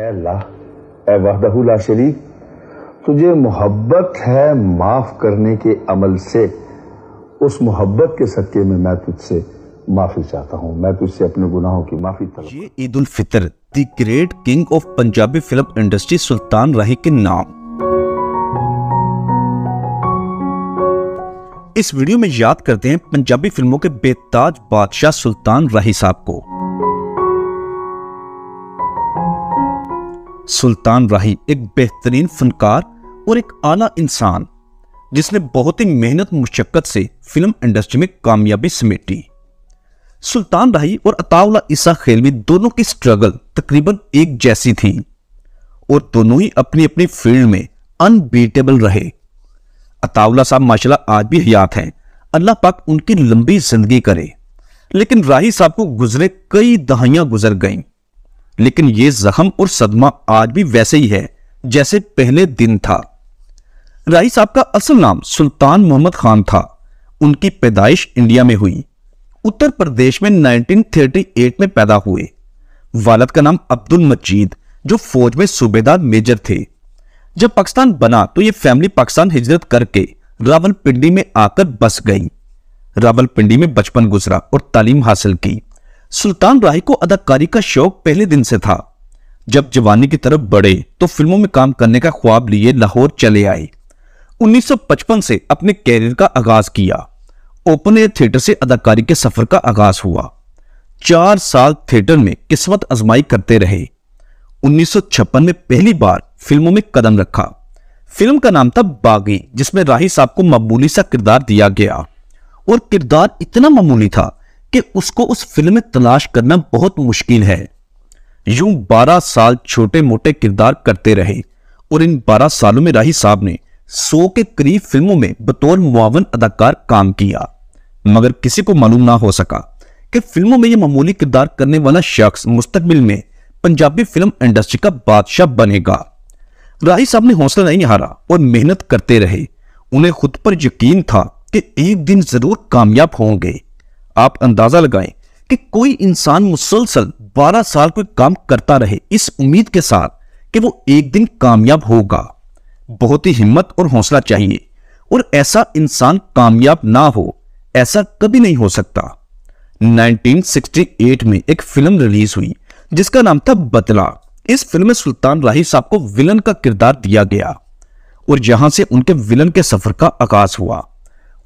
ए अल्लाह ए वहदहुला शरीक तुझे मोहब्बत है माफ करने के अमल से उस मोहब्बत के सदके में मैं तुझसे माफी चाहता हूँ मैं तुझसे अपने गुनाहों की माफी ये Eid ul Fitr the great king of Punjabi film industry Sultan Rahi के नाम इस वीडियो में याद करते हैं पंजाबी फिल्मों के बेताज बादशाह सुल्तान राही साहब को सुल्तान राही एक बेहतरीन फनकार और एक आला इंसान जिसने बहुत ही मेहनत मुशक्क़त से फिल्म इंडस्ट्री में कामयाबी समेटी सुल्तान राही और अताउला ईसा खेलवी दोनों की स्ट्रगल तकरीबन एक जैसी थी और दोनों ही अपनी अपनी फील्ड में अनबीटेबल रहे अताउला साहब माशा आज भी हयात हैं अल्लाह पाक उनकी लंबी जिंदगी करे लेकिन राही साहब को गुजरे कई दहाइयां गुजर गईं लेकिन ये जख्म और सदमा आज भी वैसे ही है जैसे पहले दिन था राई साहब का असल नाम सुल्तान मोहम्मद खान था उनकी पैदाइश इंडिया में हुई उत्तर प्रदेश में 1938 में पैदा हुए वालद का नाम अब्दुल मजीद जो फौज में सूबेदार मेजर थे जब पाकिस्तान बना तो ये फैमिली पाकिस्तान हिजरत करके रावलपिंडी में आकर बस गई रावलपिंडी में बचपन गुजरा और तालीम हासिल की सुल्तान राय को अदाकारी का शौक पहले दिन से था जब जवानी की तरफ बढ़े तो फिल्मों में काम करने का ख्वाब लिए लाहौर चले आए 1955 से अपने कैरियर का आगाज किया ओपन एयर थिएटर से अदाकारी के सफर का आगाज हुआ चार साल थिएटर में किस्मत आजमाई करते रहे 1956 में पहली बार फिल्मों में कदम रखा फिल्म का नाम था बागी जिसमें राही साहब को मामूली सा किरदार दिया गया और किरदार इतना मामूली था कि उसको उस फिल्म में तलाश करना बहुत मुश्किल है यूं 12 साल छोटे मोटे किरदार करते रहे और इन 12 सालों में राही साहब ने सौ के करीब फिल्मों में बतौर मुआवन अदाकार काम किया मगर किसी को मालूम ना हो सका कि फिल्मों में यह मामूली किरदार करने वाला शख्स मुस्तकबिल में पंजाबी फिल्म इंडस्ट्री का बादशाह बनेगा राही साहब ने हौसला नहीं हारा और मेहनत करते रहे उन्हें खुद पर यकीन था कि एक दिन जरूर कामयाब होंगे आप अंदाजा लगाएं कि कोई इंसान मुसलसल 12 साल कोई काम करता रहे इस उम्मीद के साथ कि वो एक दिन कामयाब होगा बहुत ही हिम्मत और हौसला चाहिए और ऐसा इंसान कामयाब ना हो ऐसा कभी नहीं हो सकता 1968 में एक फिल्म रिलीज हुई जिसका नाम था बतला इस फिल्म में सुल्तान राही साहब को विलन का किरदार दिया गया और यहां से उनके विलन के सफर का आगाज हुआ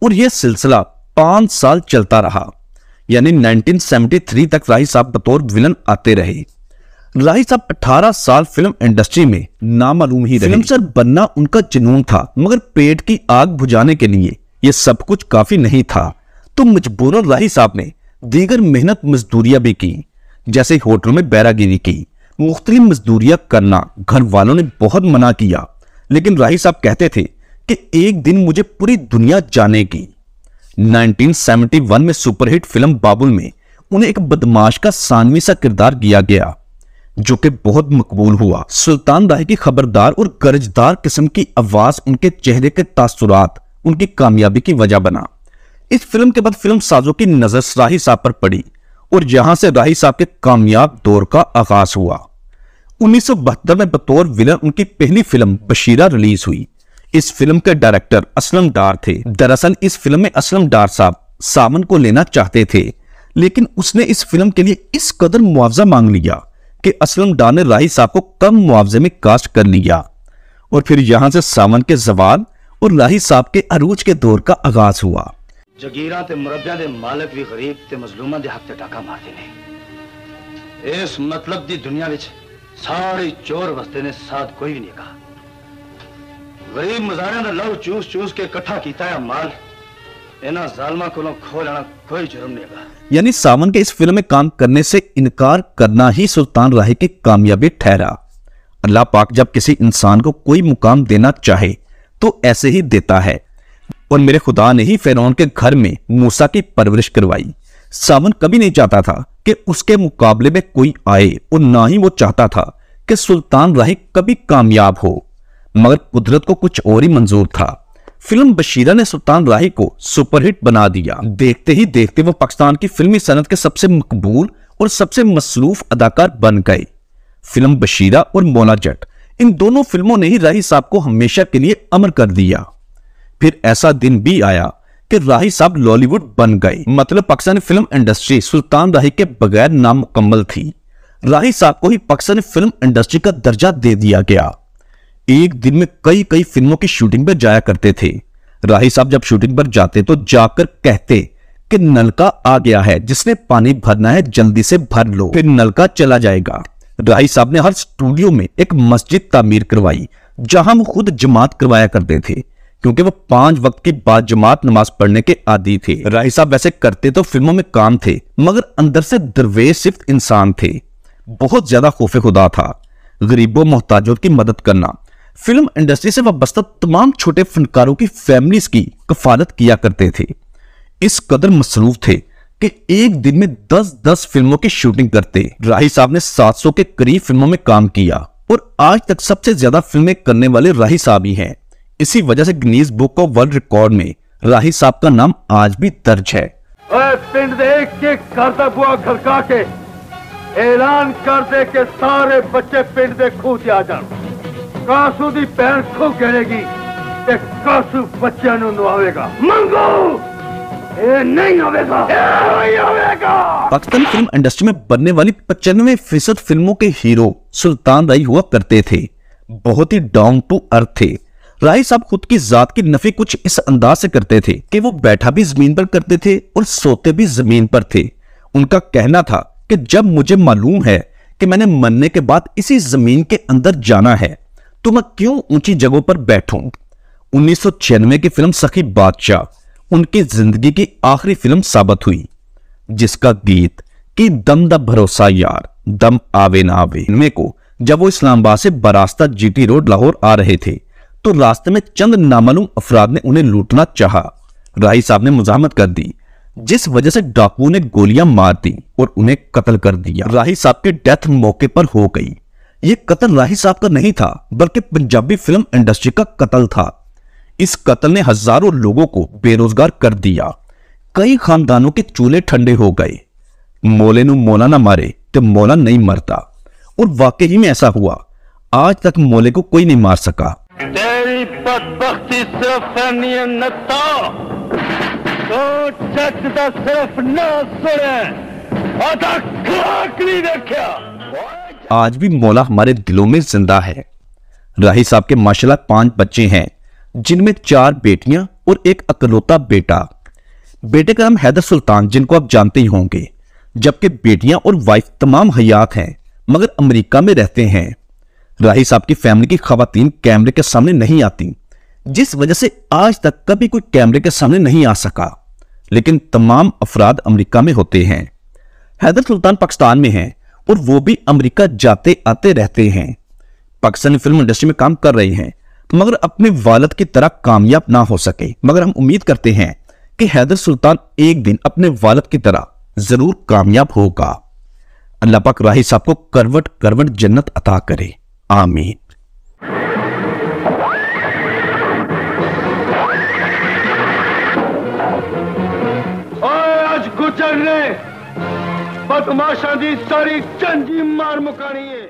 और यह सिलसिला पांच साल चलता रहा यानी 1973 तक राही साहब बतौर विलन आते रहे राही साहब 18 साल फिल्म इंडस्ट्री में नामालूम ही रहे फिल्मसर बनना उनका जुनून था मगर पेट की आग बुझाने के लिए यह सब कुछ काफी नहीं था तो मजबूरन राही साहब ने दीगर मेहनत मजदूरियां भी की जैसे होटल में बैरागिरी की मुख्तलि मजदूरियां करना घर वालों ने बहुत मना किया लेकिन राही साहब कहते थे कि एक दिन मुझे पूरी दुनिया जानेगी 1971 में सुपरहिट फिल्म बाबुल में उन्हें एक बदमाश का सानवी सा किरदार दिया गया जो कि बहुत मकबूल हुआ सुल्तान राय की खबरदार और गरजदार किस्म की आवाज उनके चेहरे के तासुरात उनकी कामयाबी की वजह बना इस फिल्म के बाद फिल्म साजों की नजर राही साहब पर पड़ी और यहां से राही साहब के कामयाब दौर का आगाज हुआ उन्नीस में बतौर विलन उनकी पहली फिल्म बशीरा रिलीज हुई इस फिल्म के डायरेक्टर असलम डार थे दरअसल इस फिल्म में असलम डार साहब सावन को लेना चाहते थे लेकिन उसने इस फिल्म के लिए इस कदर मुआवजा मांग लिया कि असलम डार ने राही साहब को कम मुआवजे में कास्ट कर लिया और फिर यहां से सावन के जवान और राही साहब के अरूज के दौर का आगाज हुआ जगीरा ते मुरब्बिया दे मालक भी गरीब ते मजलूमा दे हक ते टाका मारदे ने इस मतलब दी दुनिया विच सारे चोर बसते ने साथ कोई भी नहीं कहा गरीब मजारे का लव चूस चूस के कट्ठा किया है माल ਇਹਨਾਂ जालमा को खो लेना कोई जुर्म नहीं है यानी सावन के इस फिल्म में काम करने से इनकार करना ही सुल्तान राय की कामयाबी ठहरा अल्लाह पाक जब किसी इंसान को कोई मुकाम देना चाहे तो ऐसे ही देता है और मेरे खुदा ने ही फेरौन के घर में मूसा की परवरिश करवाई सावन कभी नहीं चाहता था कि उसके मुकाबले में कोई आए और ना ही वो चाहता था कि सुल्तान राय कभी कामयाब हो मगर कुदरत को कुछ और ही मंजूर था फिल्म बशीरा ने सुल्तान राही को सुपरहिट बना दिया देखते ही देखते वो पाकिस्तान की फिल्मी सनत के सबसे मकबूल और सबसे मसरूफ अदाकार बन गए फिल्म बशीरा और मोना जट इन दोनों फिल्मों ने ही राही साहब को हमेशा के लिए अमर कर दिया फिर ऐसा दिन भी आया कि राही साहब लॉलीवुड बन गए मतलब पाकिस्तानी फिल्म इंडस्ट्री सुल्तान राही के बगैर नामुकम्मल थी राही साहब को ही पाकिस्तानी फिल्म इंडस्ट्री का दर्जा दे दिया गया एक दिन में कई कई फिल्मों की शूटिंग पर जाया करते थे राही साहब जब शूटिंग पर जाते तो जाकर कहते कि नलका आ गया है जिसने पानी भरना है जल्दी से भर लो फिर नलका चला जाएगा राही साहब ने हर स्टूडियो में एक मस्जिद तामीर करवाई जहां वो खुद जमात करवाया करते थे क्योंकि वो पांच वक्त की बाद जमात नमाज पढ़ने के आदि थे राही साहब वैसे करते तो फिल्मों में काम थे मगर अंदर से दरवेज सिर्फ इंसान थे बहुत ज्यादा खोफे खुदा था गरीबों मोहताजों की मदद करना फिल्म इंडस्ट्री से वाबस्ता तमाम छोटे फनकारों की फैमिलीज की कफालत किया करते थे इस कदर मसरूफ थे कि एक दिन में 10-10 फिल्मों की शूटिंग करते राही साहब ने 700 के करीब फिल्मों में काम किया और आज तक सबसे ज्यादा फिल्में करने वाले राही साहब ही हैं इसी वजह से Guinness book of world record में राही साहब का नाम आज भी दर्ज है ऐलान कर दे के सारे बच्चे पिंड दे खूह आ जाओ कासू की भैन खो करेगी कासू ਕਾਸੂ नवाएगा मंगो पाकिस्तान फिल्म इंडस्ट्री में बनने वाली पचानवे फीसद फिल्मों के हीरो सुल्तान राय हुआ करते थे बहुत ही डाउन टू अर्थ थे राय साहब खुद की जात की नफी कुछ इस अंदाज से करते थे कि वो बैठा भी जमीन पर करते थे और सोते भी जमीन पर थे उनका कहना था कि जब मुझे मालूम है कि मैंने मरने के बाद इसी जमीन के अंदर जाना है तो मैं क्यों ऊंची जगहों पर बैठू उन्नीस की फिल्म सखी बादशाह उनकी जिंदगी की आखिरी फिल्म साबित हुई जिसका गीत कि दम द भरोसा यार दम आवे ना आवे में को जब वो इस्लामाबाद से बरास्ता जीटी रोड लाहौर आ रहे थे तो रास्ते में चंद नामालूम अफराद ने उन्हें लूटना चाहा राही साहब ने मुजामत कर दी जिस वजह से डाकुओं ने गोलियां मार दी और उन्हें कत्ल कर दिया राही साहब की डेथ मौके पर हो गई ये कत्ल राही साहब का नहीं था बल्कि पंजाबी फिल्म इंडस्ट्री का कत्ल था इस कत्ल ने हजारों लोगों को बेरोजगार कर दिया कई खानदानों के चूल्हे ठंडे हो गए मोले नु मोला ना मारे तो मोला नहीं मरता और वाकई ही में ऐसा हुआ आज तक मोले को कोई नहीं मार सका सिर्फ और तो देखा आज भी मौला हमारे दिलों में जिंदा है राही साहब के माशाल्लाह पांच बच्चे हैं जिनमें चार बेटियां और एक अकलौता बेटा बेटे का नाम हैदर सुल्तान जिनको आप जानते ही होंगे जबकि बेटियां और वाइफ तमाम हयात हैं मगर अमेरिका में रहते हैं राही साहब की फैमिली की खातन कैमरे के सामने नहीं आती जिस वजह से आज तक कभी कोई कैमरे के सामने नहीं आ सका लेकिन तमाम अफराद अमरीका में होते हैं हैदर सुल्तान पाकिस्तान में हैं और वो भी अमेरिका जाते आते रहते हैं पाकिस्तानी फिल्म इंडस्ट्री में काम कर रहे हैं मगर अपने वालद की तरह कामयाब ना हो सके मगर हम उम्मीद करते हैं कि हैदर सुल्तान एक दिन अपने वालद की तरह जरूर कामयाब होगा अल्लाह पाक राही साहब को करवट करवट जन्नत अता करे आमीन ਬਦਮਾਸ਼ਾਂ ਦੀ ਸਾਰੀ ਝੰਜੀ ਮਾਰ ਮੁਕਾਣੀ ਏ